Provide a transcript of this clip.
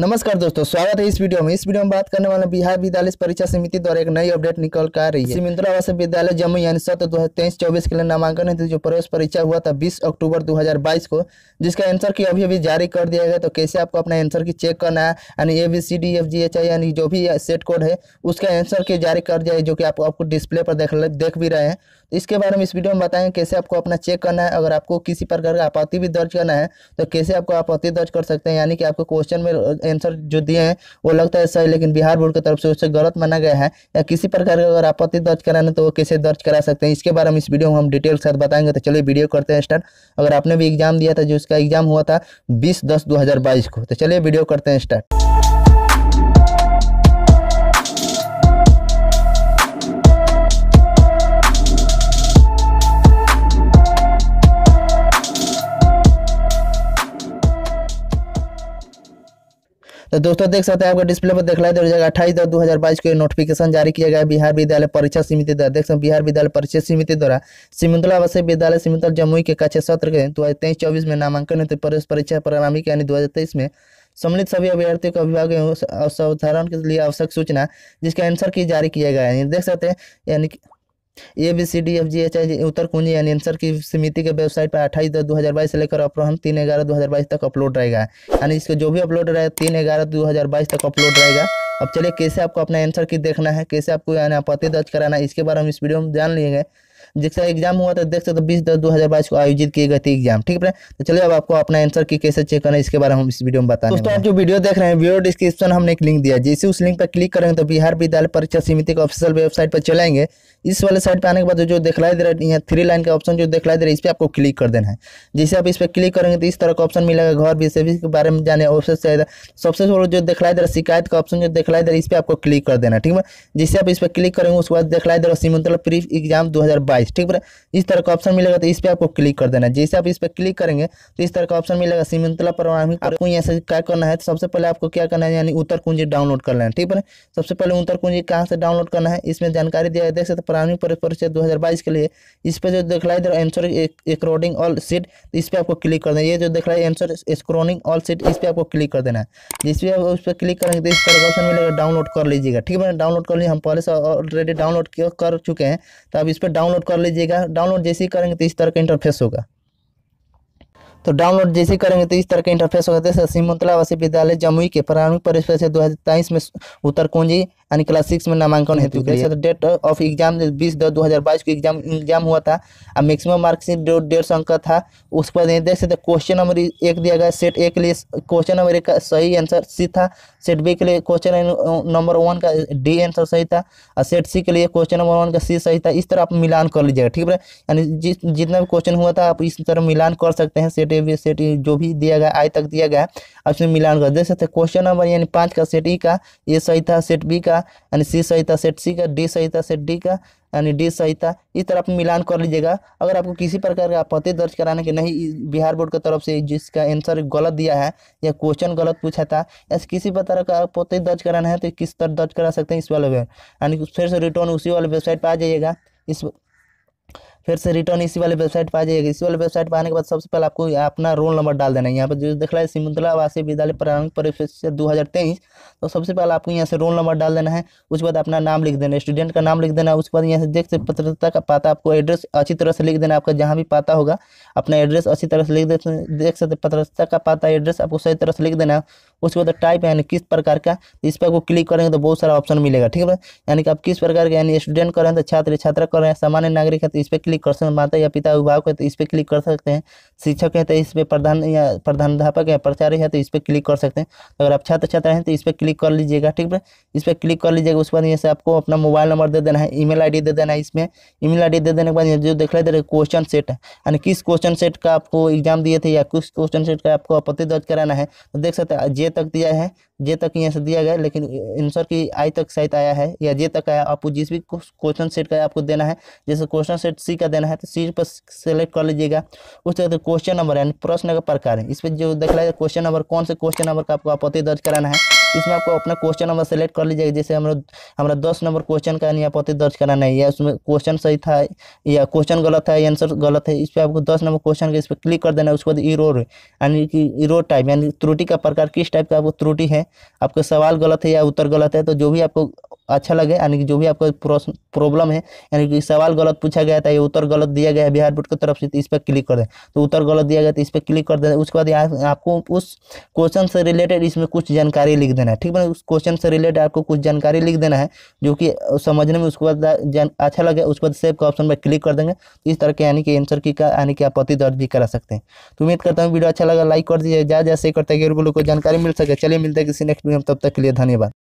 नमस्कार दोस्तों स्वागत है इस वीडियो में इस वीडियो में बात करने वाले बिहार विद्यालय परीक्षा समिति द्वारा एक नई अपडेट निकल कर आ रही है सिमिंद्रा आवासीय विद्यालय जम्मू यानी सत्र दो हजार के लिए नामांकन है जो प्रवेश परीक्षा हुआ था 20 अक्टूबर 2022 को जिसका आंसर की अभी अभी जारी कर दिया गया तो कैसे आपको अपना आंसर की चेक करना है यानी A B C D F G H I यानी जो भी सेट कोड है उसका आंसर की जारी कर दिया जो कि आपको आपको डिस्प्ले पर देख देख भी रहे हैं तो इसके बारे में इस वीडियो में बताएंगे कैसे आपको अपना चेक करना है अगर आपको किसी प्रकार का आपत्ति भी दर्ज करना है तो कैसे आपको आपत्ति दर्ज कर सकते हैं यानी कि आपको क्वेश्चन में आंसर जो दिए हैं वो लगता है सही लेकिन बिहार बोर्ड की तरफ से उसे गलत माना गया है या किसी प्रकार का अगर आपत्ति दर्ज कराना तो वो कैसे दर्ज करा सकते हैं इसके बारे में इस वीडियो में हम डिटेल के साथ बताएंगे तो चलिए वीडियो करते हैं स्टार्ट अगर आपने भी एग्जाम दिया था जो उसका एग्जाम हुआ था बीस दस दो को तो चलिए वीडियो करते हैं स्टार्ट तो दोस्तों देख सकते हैं आपका डिस्प्ले पर दिखलाई दे जाएगा अट्ठाईस दस दो हज़ार बाईस को नोटिफिकेशन जारी किया गया बिहार विद्यालय परीक्षा समिति द्वारा देख सकते बिहार विद्यालय परीक्षा समिति द्वारा सिमुतला आवासीय विद्यालय सीमितल जमुई के कक्षा सत्र के दो हज़ार तेईस चौबीस में नामांकन हेतु तो प्रवेश परीक्षा प्रारंभिक यानी दो हज़ार तेईस में सम्मिलित सभी अभ्यर्थियों को अभिभावक अवधारण के लिए आवश्यक सूचना जिसका आंसर की जारी किया गया है देख सकते हैं यानी A B C D F G H I उत्तर कुंजी यानी आंसर की समिति के वेबसाइट पर अट्ठाईस दस दो हज़ार बाईस से लेकर अपराहन तीन ग्यारह दो हज़ार बाईस तक अपलोड रहेगा यानी इसको जो भी अपलोड रहेगा तीन ग्यारह दो हज़ार बाईस तक अपलोड रहेगा अब चलिए कैसे आपको अपना आंसर की देखना है कैसे आपको यानी आपत्ति दर्ज कराना है इसके बारे में इस वीडियो में जान गए जिसका एग्जाम हुआ था तो देख सकते हो बीस दस दो हज़ार बाईस को आयोजित किए गए थे एग्जाम ठीक है तो चलिए अब आपको अपना आंसर की कैसे चेक करना है इसके बारे में हम इस वीडियो में बता दोस्तों आप जो वीडियो देख रहे हैं वीडियो डिस्क्रिप्शन हमने एक लिंक दिया जैसे उस लिंक पर क्लिक करेंगे तो बिहार विद्यालय परीक्षा समिति के ऑफिशियल वेबसाइट पर चलाएंगे इस वाले साइट पर आने के बाद जो दिखाई दे रहा है थ्री लाइन का ऑप्शन जो दिखलाई दे रहा है इस पर आपको क्लिक कर देना है जैसे आप इस पर क्लिक करेंगे तो इस तरह का ऑप्शन मिलेगा घर भी सर्विस के बारे में जाने ऑप्शन से सबसे बड़ा जो दिखलाई दे रहा है शिकायत का ऑप्शन जो दिखलाई दे रहा है इस पर आपको क्लिक कर देना ठीक है जैसे आप इस पर क्लिक करेंगे उसके बाद दिखाई दे रहा है सीमंतल प्री एग्जाम दो प्राइस ठीक है इस तरह का ऑप्शन मिलेगा तो इस पर आपको क्लिक कर देना जैसे आप इस पर क्लिक करेंगे तो इस तरह का ऑप्शन मिलेगा सीमंतला प्रणामी आपको यहाँ से क्या करना है तो सबसे पहले आपको क्या करना है यानी उत्तर कुंजी डाउनलोड करना है ठीक है सबसे पहले उत्तर कुंजी कहाँ से डाउनलोड करना है इसमें जानकारी दिया है देख सकते प्रारंभिक परिचय दो के लिए इस पर जो दिखलाई दे रहा है एंसर एक्रोडिंग ऑल सीट इस पर आपको क्लिक कर देना ये जो दिख रहा एंसर स्क्रोनिंग ऑल सीट इस पर आपको क्लिक कर देना है जिस पर आप उस पर क्लिक करेंगे तो इस तरह का ऑप्शन मिलेगा डाउनलोड कर लीजिएगा ठीक है डाउनलोड कर लीजिए हम पहले से ऑलरेडी डाउनलोड कर चुके हैं तो आप इस पर डाउनलोड डाउनलोड कर लीजिएगा डाउनलोड जैसे ही करेंगे तो इस तरह का इंटरफेस होगा तो डाउनलोड जैसे करेंगे तो इस तरह का इंटरफेस होगा जैसे सिमंतला आवासीय विद्यालय जमुई के प्रारंभिक परीक्षा से दो में उत्तर कुंजी यानी क्लास सिक्स में नामांकन हेतु के लिए डेट ऑफ एग्जाम बीस दस दो हज़ार बाईस को एग्जाम एग्जाम हुआ था और मैक्सिमम मार्क्स जो डेढ़ सौ अंक का था उसके बाद देख सकते क्वेश्चन नंबर एक दिया गया सेट ए के लिए क्वेश्चन नंबर एक का सही आंसर सी था सेट बी के लिए क्वेश्चन नंबर वन का डी आंसर सही था और सेट सी के लिए क्वेश्चन नंबर वन का सी सही था इस तरह आप मिलान कर लीजिएगा ठीक है यानी जिस जितना भी क्वेश्चन हुआ था आप इस तरह मिलान कर सकते हैं सेट ए बी सेट जो भी दिया गया आई तक दिया गया उसमें मिलान कर देख सकते क्वेश्चन नंबर यानी पाँच का सेट ई e का ये सही था सेट बी का यानी सी सही था सेट सी का डी सही था सेट डी का यानी डी सही था इस तरह आप मिलान कर लीजिएगा अगर आपको किसी प्रकार का आपत्ति दर्ज कराने के नहीं बिहार बोर्ड की तरफ से जिसका आंसर गलत दिया है या क्वेश्चन गलत पूछा था या किसी प्रकार का आपत्ति दर्ज कराना है तो किस तरह दर्ज करा सकते हैं इस वाले में यानी फिर से रिटर्न उसी वाले वेबसाइट पर आ जाइएगा इस फिर से रिटर्न इसी वाले वेबसाइट पर आ जाएगा इसी वाले वेबसाइट पर आने के बाद सबसे पहले आपको अपना रोल नंबर डाल देना है यहाँ पर जो देख रहा है सिमुद्रा आवासीय विद्यालय प्रारंभिक परीक्षा दो हज़ार तेईस तो सबसे पहले आपको यहाँ से रोल नंबर डाल देना है उसके बाद अपना नाम लिख देना स्टूडेंट का नाम लिख देना उसके बाद यहाँ से देख से पत्रता का पाता आपको एड्रेस अच्छी तरह से लिख देना आपका जहाँ भी पाता होगा अपना एड्रेस अच्छी तरह से लिख देख सकते पत्रता का पाता एड्रेस आपको सही तरह से लिख देना है उसके बाद टाइप यानी किस प्रकार का इस पर आपको क्लिक करेंगे तो बहुत सारा ऑप्शन मिलेगा ठीक है यानी कि आप किस प्रकार के यानी स्टूडेंट कर रहे हैं तो छात्र छात्रा कर रहे हैं सामान्य नागरिक है तो इस पर क्लिक कर सकते हैं माता या पिता अभिभावक है तो इस पर क्लिक कर सकते हैं शिक्षक है तो इस पर प्रधान या प्रधानाध्यापक या प्रचार्य है तो इस पर क्लिक कर सकते हैं अगर आप छात्र छात्रा हैं तो इस पर क्लिक कर लीजिएगा ठीक है इस पर क्लिक कर लीजिएगा उसके बाद यहाँ से आपको अपना मोबाइल नंबर दे देना है ईमेल आईडी दे देना है इसमें ईमेल आईडी दे देने के बाद जो देख लेते हैं क्वेश्चन सेट यानी किस क्वेश्चन सेट का आपको एग्जाम दिए थे या किस क्वेश्चन सेट का आपको आपत्ति दर्ज कराना है तो देख सकते हैं जे तक दिया है जे तक यहाँ से दिया गया लेकिन आंसर की आई तक शायद आया है या जे तक आया आपको जिस भी क्वेश्चन सेट का आपको देना है जैसे क्वेश्चन सेट सी तरीका देना है तो सी पर सेलेक्ट कर लीजिएगा उसके बाद क्वेश्चन नंबर यानी प्रश्न का प्रकार है इस पर जो देख लाइए क्वेश्चन नंबर कौन से क्वेश्चन नंबर का आपको आपत्ति दर्ज कराना है इसमें आपको अपना क्वेश्चन नंबर सेलेक्ट कर लीजिएगा जैसे हमरा हमारा दस नंबर क्वेश्चन का यानी आपत्ति दर्ज कराना है या उसमें क्वेश्चन सही था या क्वेश्चन गलत है आंसर गलत है इस पर आपको दस नंबर क्वेश्चन का इस पर क्लिक कर देना है उसके बाद इरोर यानी कि इरोर टाइप यानी त्रुटि का प्रकार किस टाइप का आपको त्रुटि है आपका सवाल गलत है या उत्तर गलत है तो जो भी आपको अच्छा लगे यानी कि जो भी आपका प्रॉब्लम है यानी कि सवाल गलत पूछा गया था ये उत्तर गलत दिया गया है बिहार बोर्ड की तरफ से तो इस पर क्लिक कर दें तो उत्तर गलत दिया गया तो इस पर क्लिक कर दें उसके बाद यहाँ आपको उस क्वेश्चन से रिलेटेड इसमें कुछ जानकारी लिख देना है ठीक है मतलब उस क्वेश्चन से रिलेटेड आपको कुछ जानकारी लिख देना है जो कि समझने में उसके बाद अच्छा लगे उसके बाद सेव का ऑप्शन पर क्लिक कर देंगे तो इस तरह के यानी कि आंसर की का यानी कि आपत्ति दर्ज भी करा सकते हैं तो उम्मीद करता हूँ वीडियो अच्छा लगा लाइक कर दीजिए ज़्यादा से करते हैं लोग को जानकारी मिल सके चलिए मिलते हैं किसी नेक्स्ट वीडियो में तब तक के लिए धन्यवाद